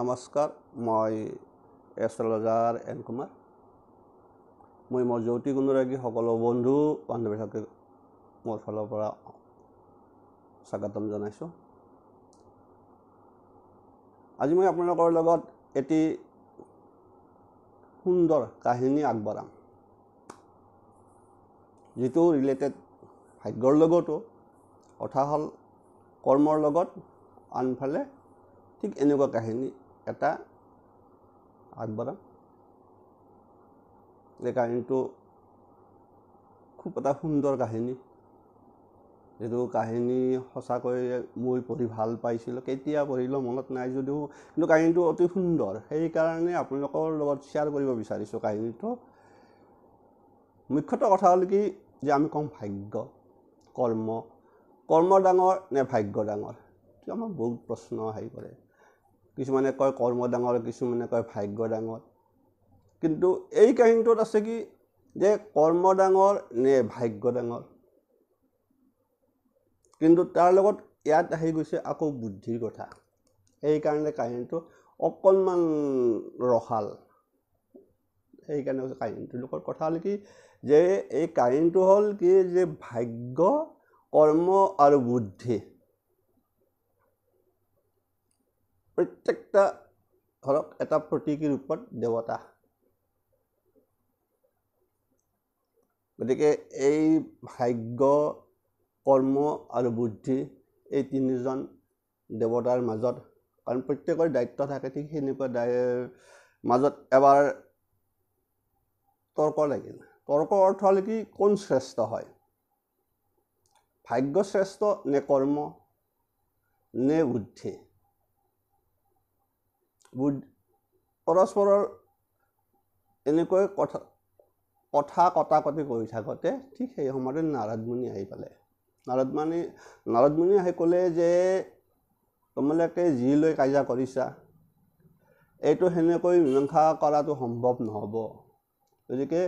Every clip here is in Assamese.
নমস্কাৰ মই এষ্ট্ৰলজাৰ এন কুমাৰ মই মোৰ জ্যোতি গুণৰাগী সকলো বন্ধু বান্ধৱীসকলে মোৰ ফালৰ পৰা স্বাগতম জনাইছোঁ আজি মই আপোনালোকৰ লগত এটি সুন্দৰ কাহিনী আগবঢ়াম যিটো ৰিলেটেড ভাগ্যৰ লগতো কথা হ'ল কৰ্মৰ লগত আনফালে ঠিক এনেকুৱা কাহিনী এটা আগবঢ়াম এই কাহিনীটো খুব এটা সুন্দৰ কাহিনী যিটো কাহিনী সঁচাকৈ মই পঢ়ি ভাল পাইছিলোঁ কেতিয়া পঢ়িলোঁ মনত নাই যদিও কিন্তু কাহিনীটো অতি সুন্দৰ সেইকাৰণে আপোনালোকৰ লগত শ্বেয়াৰ কৰিব বিচাৰিছোঁ কাহিনীটো মুখ্যতঃ কথা হ'ল কি যে আমি ক'ম ভাগ্য কৰ্ম কৰ্ম ডাঙৰ নে ভাগ্য ডাঙৰ আমাৰ বহুত প্ৰশ্ন আহি পৰে কিছুমানে কয় কৰ্ম ডাঙৰ কিছুমানে কয় ভাগ্য ডাঙৰ কিন্তু এই কাহিনীটোত আছে কি যে কৰ্ম ডাঙৰ নে ভাগ্য ডাঙৰ কিন্তু তাৰ লগত ইয়াত আহি গৈছে আকৌ বুদ্ধিৰ কথা সেইকাৰণে কাহিনীটো অকণমান ৰসাল সেইকাৰণে কৈছে কাহিনীটোৰ লগত কথা হ'ল কি যে এই কাহিনীটো হ'ল কি যে ভাগ্য কৰ্ম আৰু বুদ্ধি প্ৰত্যেকটা ধৰক এটা প্ৰতীকী ৰূপত দেৱতা গতিকে এই ভাগ্য কৰ্ম আৰু বুদ্ধি এই তিনিজন দেৱতাৰ মাজত কাৰণ প্ৰত্যেকৰ দায়িত্ব থাকে ঠিক সেনেকুৱা দায় মাজত এবাৰ তৰ্ক লাগিল তৰ্কৰ অৰ্থ হ'লে কি কোন শ্ৰেষ্ঠ হয় ভাগ্য শ্ৰেষ্ঠ নে কৰ্ম নে বুদ্ধি বুদ্ধ পৰস্পৰৰ এনেকৈ কথা কথা কটা কটি কৰি থাকোঁতে ঠিক সেই সময়তে নাৰদমণি আহি পালে নাৰদমণি নাৰদমণি আহি ক'লে যে তোমালোকে যি লৈ কাজিয়া কৰিছা এইটো সেনেকৈ মীমাংসা কৰাটো সম্ভৱ নহ'ব গতিকে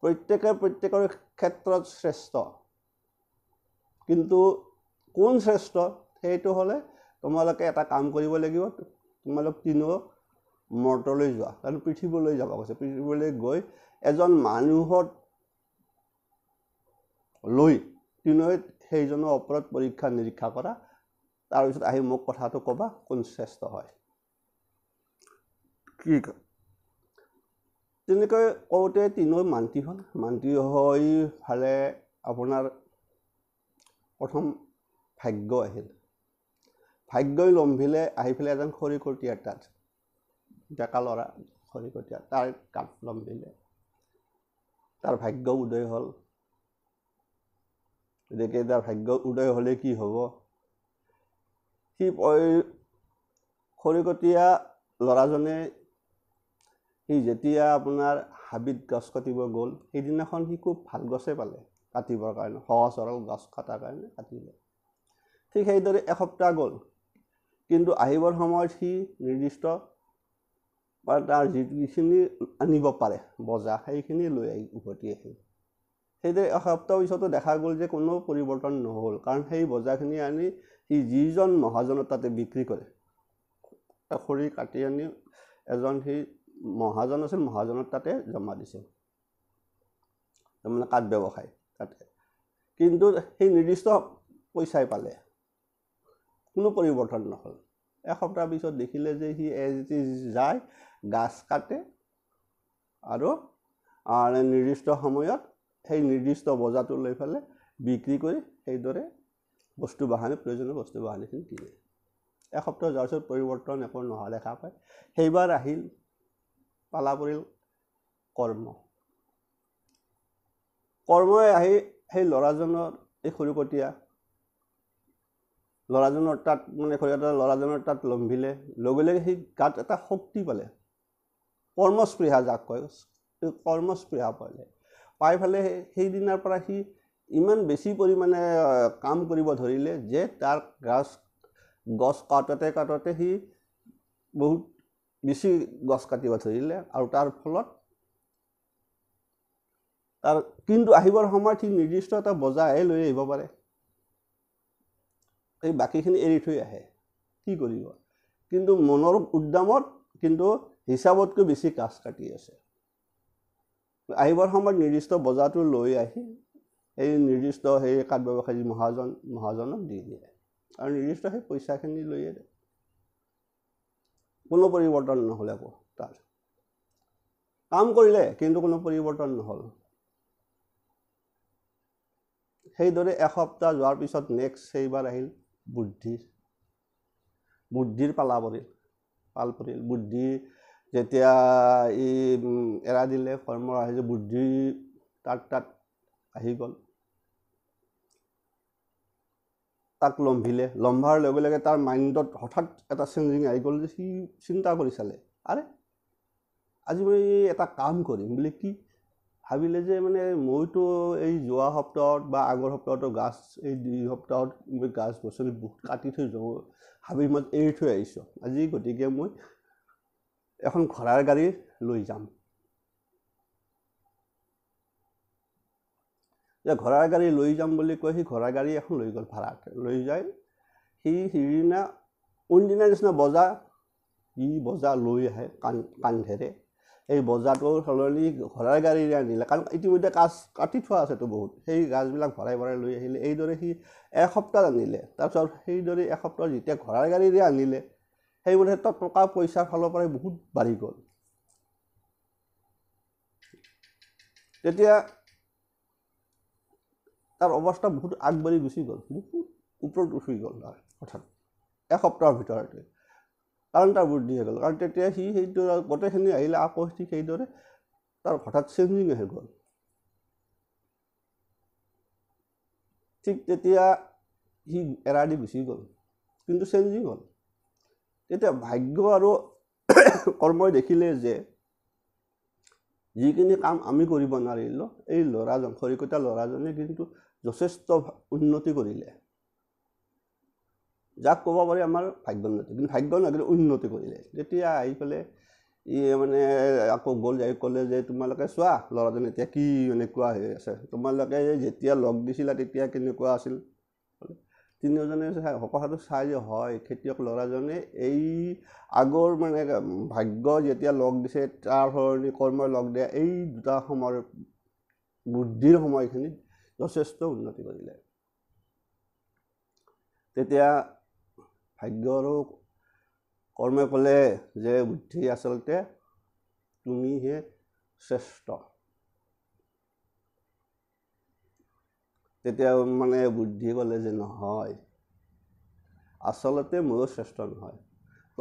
প্ৰত্যেকে প্ৰত্যেকৰ ক্ষেত্ৰত শ্ৰেষ্ঠ কিন্তু কোন শ্ৰেষ্ঠ সেইটো হ'লে তোমালোকে এটা কাম কৰিব লাগিব তোমালোক তিনিও মৰ্তলৈ যোৱা তাৰ পৃথিৱীলৈ যাব কৈছে পৃথিৱীলৈ গৈ এজন মানুহত লৈ তিনিও সেইজনৰ ওপৰত পৰীক্ষা নিৰীক্ষা কৰা তাৰপিছত আহি মোক কথাটো ক'বা কোন শ্ৰেষ্ঠ হয় কি তেনেকৈ কওঁতে তিনৈ মান্তি হ'ল মান্তি হৈ ফালে আপোনাৰ প্ৰথম ভাগ্য আহিল ভাগ্যই লম্ভিলে আহি পেলাই এজন খৰিকটীয়াৰ তাত ডেকা ল'ৰা খৰিকটীয়া তাৰ কাপ লম্ভিলে তাৰ ভাগ্য উদয় হ'ল গতিকে তাৰ ভাগ্য উদয় হ'লে কি হ'ব সি খৰিকটীয়া ল'ৰাজনে সি যেতিয়া আপোনাৰ হাবিত গছ কাটিব গ'ল সেইদিনাখন সি খুব ভাল গছে পালে কাটিবৰ কাৰণে সহজ সৰল গছ কটাৰ কাৰণে কাটিলে ঠিক সেইদৰে এসপ্তাহ গ'ল কিন্তু আহিবৰ সময়ত সি নিৰ্দিষ্ট বা তাৰ যিখিনি আনিব পাৰে বজাৰ সেইখিনি লৈ আহি উভতি আহিল সেইদৰে এসপ্তাহৰ পিছতো দেখা গ'ল যে কোনো পৰিৱৰ্তন নহ'ল কাৰণ সেই বজাৰখিনি আনি সি যিজন মহাজনৰ তাতে বিক্ৰী কৰে খৰি কাটি আনি এজন সি মহাজন আছিল মহাজনৰ তাতে জমা দিছে তাৰমানে কাঠ ব্যৱসায় তাতে কিন্তু সেই নিৰ্দিষ্ট পইচাই পালে কোনো পৰিৱৰ্তন নহ'ল এসপ্তাহ পিছত দেখিলে যে সি এজ ইট ইজ যায় গাছ কাটে আৰু নিৰ্দিষ্ট সময়ত সেই নিৰ্দিষ্ট বজাৰটো লৈ পেলাই বিক্ৰী কৰি সেইদৰে বস্তু বাহানি প্ৰয়োজনীয় বস্তু বাহানিখিনি কিনে এসপ্তাহ যোৱাৰ পিছত পৰিৱৰ্তন একো নোহোৱা দেখা পায় সেইবাৰ আহিল পালা পৰিল কৰ্ম কৰ্মই আহি সেই ল'ৰাজনৰ এই সৰুকটীয়া ল'ৰাজনৰ তাত মানে খৰি এটা ল'ৰাজনৰ তাত লম্ভিলে লগে লগে সেই গাত এটা শক্তি পালে কৰ্মস্পৃহা যাক কয় কৰ্মস্পৃহা পালে পাই পেলাই সেইদিনাৰ পৰা সি ইমান বেছি পৰিমাণে কাম কৰিব ধৰিলে যে তাৰ গাছ গছ কাটোঁতে কাটোতে সি বহুত বেছি গছ কাটিব ধৰিলে আৰু তাৰ ফলত তাৰ কিন্তু আহিবৰ সময়ত সি নিৰ্দিষ্ট এটা বজাৰহে লৈ আহিব পাৰে এই বাকীখিনি এৰি থৈ আহে কি কৰিব কিন্তু মনৰ উদ্যমত কিন্তু হিচাপতকৈ বেছি কাজ কাটি আছে আহিবৰ সময়ত নিৰ্দিষ্ট বজাৰটো লৈ আহি এই নিৰ্দিষ্ট সেই কাঠ ব্যৱসায়ী মহাজন মহাজনক দি দিয়ে আৰু নিৰ্দিষ্ট সেই পইচাখিনি লৈয়ে কোনো পৰিৱৰ্তন নহ'লে আকৌ তাৰ কাম কৰিলে কিন্তু কোনো পৰিৱৰ্তন নহ'ল সেইদৰে এসপ্তাহ যোৱাৰ পিছত নেক্সট সেইবাৰ আহিল বুদ্ধি বুদ্ধিৰ পালা পৰিল পাল পৰিল বুদ্ধি যেতিয়া এই এৰা দিলে কৰ্ম আহি যে বুদ্ধি তাক তাত আহি গ'ল তাক লম্ভিলে লম্ভাৰ লগে লগে তাৰ মাইণ্ডত হঠাৎ এটা চেঞ্জিং আহি গ'ল যে সি চিন্তা কৰি চালে আৰে আজি মই এটা কাম কৰিম বুলি কি ভাবিলে যে মানে মইতো এই যোৱা সপ্তাহত বা আগৰ সপ্তাহতো গাছ এই দুই সপ্তাহত মই গাছ গছনি বহুত কাটি থৈ যাওঁ হাবি মাজত এৰি থৈ আহিছোঁ আজি গতিকে মই এখন ঘোঁৰাৰ গাড়ী লৈ যাম যে ঘোঁৰাৰ গাড়ী লৈ যাম বুলি কয় সি ঘোঁৰাৰ গাড়ী এখন লৈ গ'ল ভাড়াত লৈ যায় সি সিদিনা কোনদিনাৰ নিচিনা বজাৰ ই বজাৰ লৈ আহে কান কান্ধেৰে এই বজাৰটো সলনি ঘৰাই গাড়ীৰে আনিলে কাৰণ ইতিমধ্যে কাজ কাটি থোৱা আছেতো বহুত সেই গাছবিলাক ভৰাই ভৰাই লৈ আহিলে এইদৰে সি এসপ্তাহ আনিলে তাৰপিছত সেইদৰে এসপ্তাহ যেতিয়া ঘৰাই গাড়ীৰে আনিলে সেইমতে টকা পইচাৰ ফালৰ পৰাই বহুত বাঢ়ি গ'ল তেতিয়া তাৰ অৱস্থা বহুত আগবাঢ়ি গুচি গ'ল বহুত ওপৰত উঠি গ'ল হঠাৎ এসপ্তাহৰ ভিতৰতে কাৰণ তাৰ বুদ্ধি হৈ গ'ল কাৰণ তেতিয়া সি সেইদৰে গোটেইখিনি আহিলে আকৌ ঠিক সেইদৰে তাৰ হঠাৎ চেঞ্জিং আহি গ'ল ঠিক তেতিয়া সি এৰা দি গুচি গ'ল কিন্তু চেঞ্জিং হ'ল তেতিয়া ভাগ্য আৰু কৰ্মই দেখিলে যে যিখিনি কাম আমি কৰিব নোৱাৰিলোঁ এই ল'ৰাজন খৰিকতা ল'ৰাজনে কিন্তু যথেষ্ট উন্নতি কৰিলে যাক ক'ব পাৰি আমাৰ ভাগ্যোন্নতি কিন্তু ভাগ্য ভাগ্যোন্নতি উন্নতি কৰিলে তেতিয়া আহি পেলাই ই মানে আকৌ গ'ল যাই ক'লে যে তোমালোকে চোৱা ল'ৰাজনে এতিয়া কি এনেকুৱা হৈ আছে তোমালোকে যেতিয়া লগ দিছিলা তেতিয়া কেনেকুৱা আছিল তিনিওজনে সকলোটো চাই যে হয় খেতিয়ক ল'ৰাজনে এই আগৰ মানে ভাগ্য যেতিয়া লগ দিছে তাৰ সলনি কৰ্মৰ লগ দিয়া এই দুটা সময়ৰ বুদ্ধিৰ সময়খিনিত যথেষ্ট উন্নতি কৰিলে তেতিয়া ভাগ্য আৰু কৰ্মে ক'লে যে বুদ্ধি আচলতে তুমিহে শ্ৰেষ্ঠ তেতিয়া মানে বুদ্ধি ক'লে যে নহয় আচলতে ময়ো শ্ৰেষ্ঠ নহয়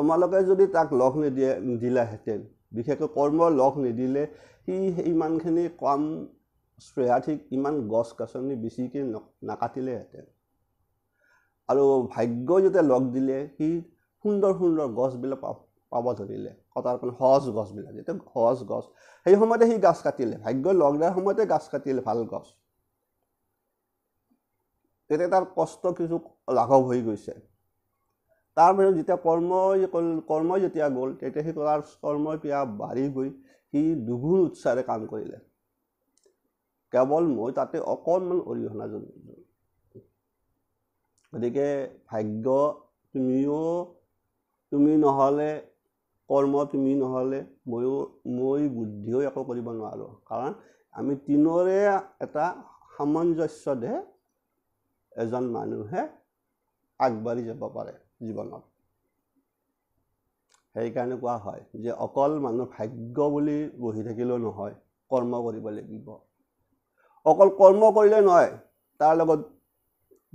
তোমালোকে যদি তাক লগ নিদিয়ে নিদিলাহেঁতেন বিশেষকৈ কৰ্ম লগ নিদিলে সি ইমানখিনি কম স্প্ৰেহাৰ্থিক ইমান গছ গছনি বেছিকৈ নাকাটিলেহেঁতেন আৰু ভাগ্য যেতিয়া লগ দিলে সি সুন্দৰ সুন্দৰ গছবিলাক পাব ধৰিলে কটাৰ কাৰণে সহজ গছবিলাক যেতিয়া সহজ গছ সেই সময়তে সি গছ কাটিলে ভাগ্য লগ দিয়াৰ সময়তে গছ কাটিলে ভাল গছ তেতিয়া তাৰ কষ্ট কিছু লাঘৱ হৈ গৈছে তাৰ তাৰপিছত যেতিয়া কৰ্ম কৰ্ম যেতিয়া গ'ল তেতিয়া সি তাৰ কৰ্মই পিয়া বাঢ়ি গৈ সি দুগুণ উৎসাহেৰে কাম কৰিলে কেৱল মই তাতে অকণমান অৰিহণা জনালোঁ গতিকে ভাগ্য তুমিও তুমি নহ'লে কৰ্ম তুমি নহ'লে ময়ো মই বুদ্ধিও একো কৰিব নোৱাৰোঁ কাৰণ আমি তিনোৰে এটা সামঞ্জস্যতহে এজন মানুহে আগবাঢ়ি যাব পাৰে জীৱনত সেইকাৰণে কোৱা হয় যে অকল মানুহ ভাগ্য বুলি বহি থাকিলেও নহয় কৰ্ম কৰিব লাগিব অকল কৰ্ম কৰিলে নহয় তাৰ লগত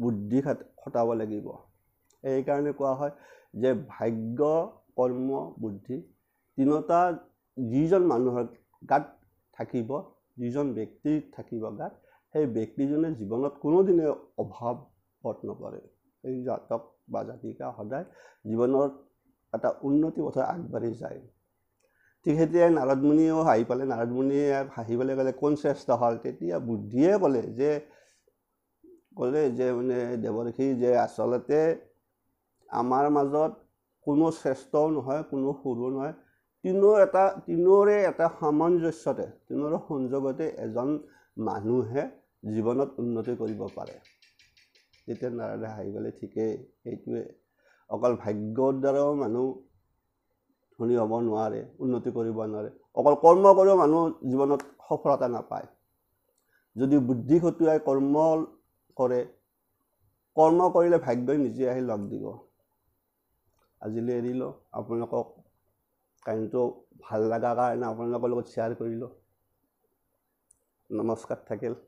বুদ্ধি খটাব লাগিব এইকাৰণে কোৱা হয় যে ভাগ্য কৰ্ম বুদ্ধি তিনিটা যিজন মানুহৰ গাত থাকিব যিজন ব্যক্তিত থাকিব গাত সেই ব্যক্তিজনে জীৱনত কোনোদিনে অভাৱ পথ নপৰে সেই জাতক বা জাতিকা সদায় জীৱনত এটা উন্নতি পথত আগবাঢ়ি যায় ঠিক সেইদৰে নাৰদমুনিয়েও হাঁহি পালে নাৰদমুনিয়ে হাঁহিবলৈ গ'লে কোন শ্ৰেষ্ঠ হ'ল তেতিয়া বুদ্ধিয়ে ক'লে যে ক'লে যে মানে দেৱৰ্ষী যে আচলতে আমাৰ মাজত কোনো শ্ৰেষ্ঠও নহয় কোনো সৰু নহয় তিনিও এটা তিনিওৰে এটা সামঞ্জস্যতে তিনিৰে সংযোগতে এজন মানুহে জীৱনত উন্নতি কৰিব পাৰে তেতিয়া নাৰায়ণে হাঁহি গ'লে ঠিকেই সেইটোৱে অকল ভাগ্যৰ দ্বাৰাও মানুহ ধনী হ'ব নোৱাৰে উন্নতি কৰিব নোৱাৰে অকল কৰ্ম কৰিও মানুহ জীৱনত সফলতা নাপায় যদি বুদ্ধি খটুৱাই কৰ্ম কৰে কৰ্ম কৰিলে ভাগ্যই নিজে আহি লগ দিব আজিলৈ এৰিলোঁ আপোনালোকক কাহিনীটো ভাল লগা কাৰণে আপোনালোকৰ লগত শ্বেয়াৰ কৰিলোঁ নমস্কাৰ থাকিল